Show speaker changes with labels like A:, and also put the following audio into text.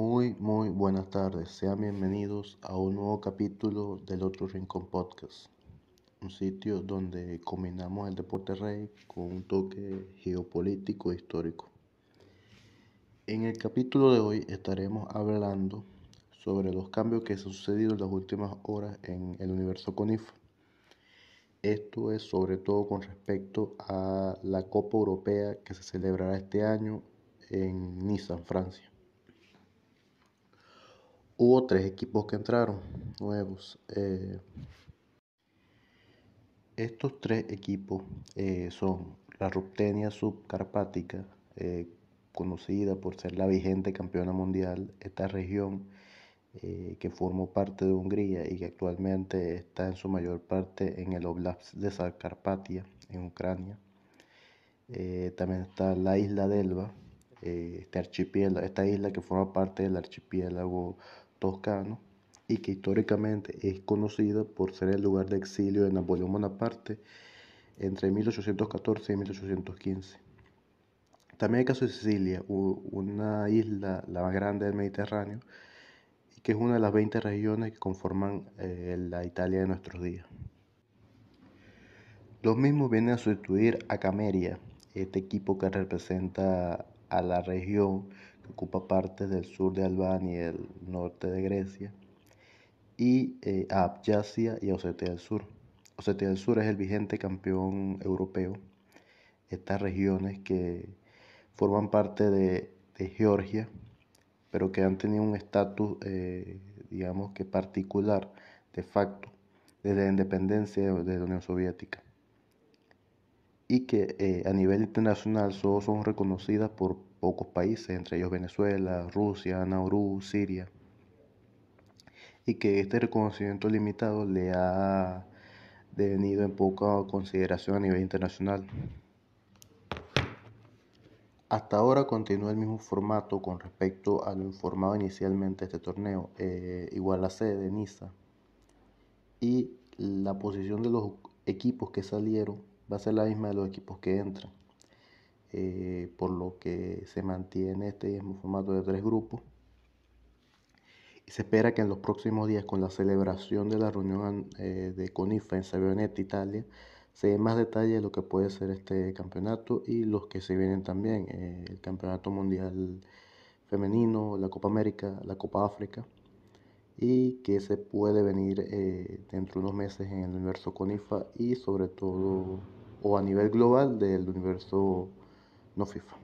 A: Muy, muy buenas tardes. Sean bienvenidos a un nuevo capítulo del Otro Rincón Podcast. Un sitio donde combinamos el deporte rey con un toque geopolítico e histórico. En el capítulo de hoy estaremos hablando sobre los cambios que se han sucedido en las últimas horas en el universo CONIFA. Esto es sobre todo con respecto a la Copa Europea que se celebrará este año en Niza, Francia hubo tres equipos que entraron nuevos. Eh, estos tres equipos eh, son la Ruptenia subcarpática, eh, conocida por ser la vigente campeona mundial, esta región que formó parte de Hungría y que actualmente está en su mayor parte en el Oblast de Zakarpatia, en Ucrania. también está la isla de Elba, este archipiélago, esta isla que forma parte del archipiélago toscano y que históricamente es conocida por ser el lugar de exilio de Napoleón Bonaparte entre 1814 y 1815. También el caso de Sicilia, una isla la más grande del Mediterráneo, y que es una de las 20 regiones que conforman eh, la Italia de nuestros días. Los mismos vienen a sustituir a Cameria, este equipo que representa a la región que ocupa parte del sur de Albania y el norte de Grecia, y a eh, Abjasia y a Osetia del Sur. Osetia del Sur es el vigente campeón europeo. Estas regiones que forman parte de, Georgia, pero que han tenido un estatus, eh, digamos que particular, de facto, desde la independencia de la Unión Soviética y que eh, a nivel internacional solo son reconocidas por pocos países, entre ellos Venezuela, Rusia, Nauru, Siria, y que este reconocimiento limitado le ha devenido en poca consideración a nivel internacional. Hasta ahora continúa el mismo formato con respecto a lo informado inicialmente este torneo, eh, igual la sede de Niza y la posición de los equipos que salieron va a ser la misma de los equipos que entran. Eh, por lo que se mantiene este mismo formato de tres grupos. Y se espera que en los próximos días, con la celebración de la reunión eh, de CONIFA en Savioneta, Italia, se dé más detalle de lo que puede ser este campeonato y los que se vienen también, eh, el Campeonato Mundial Femenino, la Copa América, la Copa África y que se puede venir eh, dentro de unos meses en el universo CONIFA y sobre todo o a nivel global del universo no FIFA.